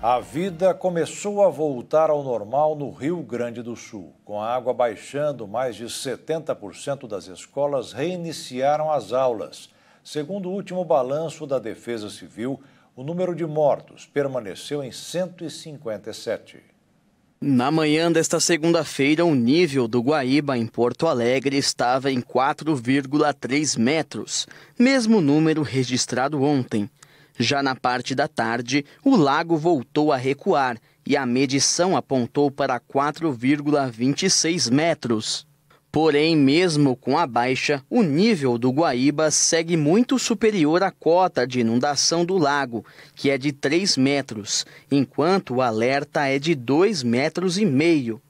A vida começou a voltar ao normal no Rio Grande do Sul. Com a água baixando, mais de 70% das escolas reiniciaram as aulas. Segundo o último balanço da Defesa Civil, o número de mortos permaneceu em 157. Na manhã desta segunda-feira, o nível do Guaíba em Porto Alegre estava em 4,3 metros, mesmo número registrado ontem. Já na parte da tarde, o lago voltou a recuar e a medição apontou para 4,26 metros. Porém, mesmo com a baixa, o nível do Guaíba segue muito superior à cota de inundação do lago, que é de 3 metros, enquanto o alerta é de 2,5 metros e meio.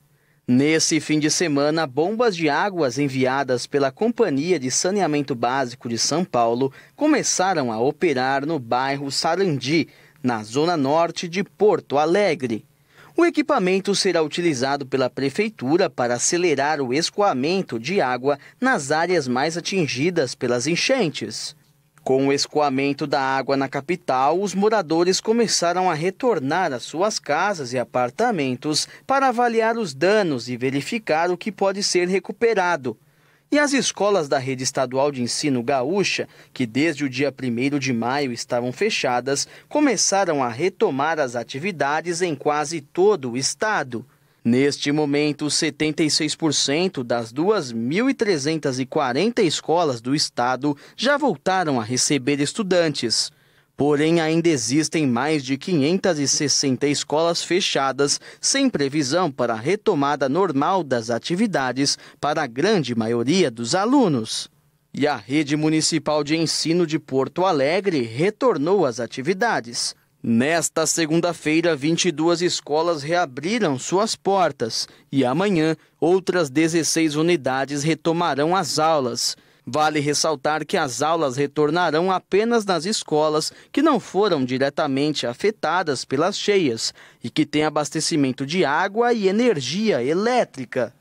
Nesse fim de semana, bombas de águas enviadas pela Companhia de Saneamento Básico de São Paulo começaram a operar no bairro Sarandi, na zona norte de Porto Alegre. O equipamento será utilizado pela Prefeitura para acelerar o escoamento de água nas áreas mais atingidas pelas enchentes. Com o escoamento da água na capital, os moradores começaram a retornar às suas casas e apartamentos para avaliar os danos e verificar o que pode ser recuperado. E as escolas da rede estadual de ensino gaúcha, que desde o dia 1 de maio estavam fechadas, começaram a retomar as atividades em quase todo o estado. Neste momento, 76% das 2.340 escolas do estado já voltaram a receber estudantes. Porém, ainda existem mais de 560 escolas fechadas, sem previsão para a retomada normal das atividades para a grande maioria dos alunos. E a Rede Municipal de Ensino de Porto Alegre retornou às atividades. Nesta segunda-feira, 22 escolas reabriram suas portas e amanhã outras 16 unidades retomarão as aulas. Vale ressaltar que as aulas retornarão apenas nas escolas que não foram diretamente afetadas pelas cheias e que têm abastecimento de água e energia elétrica.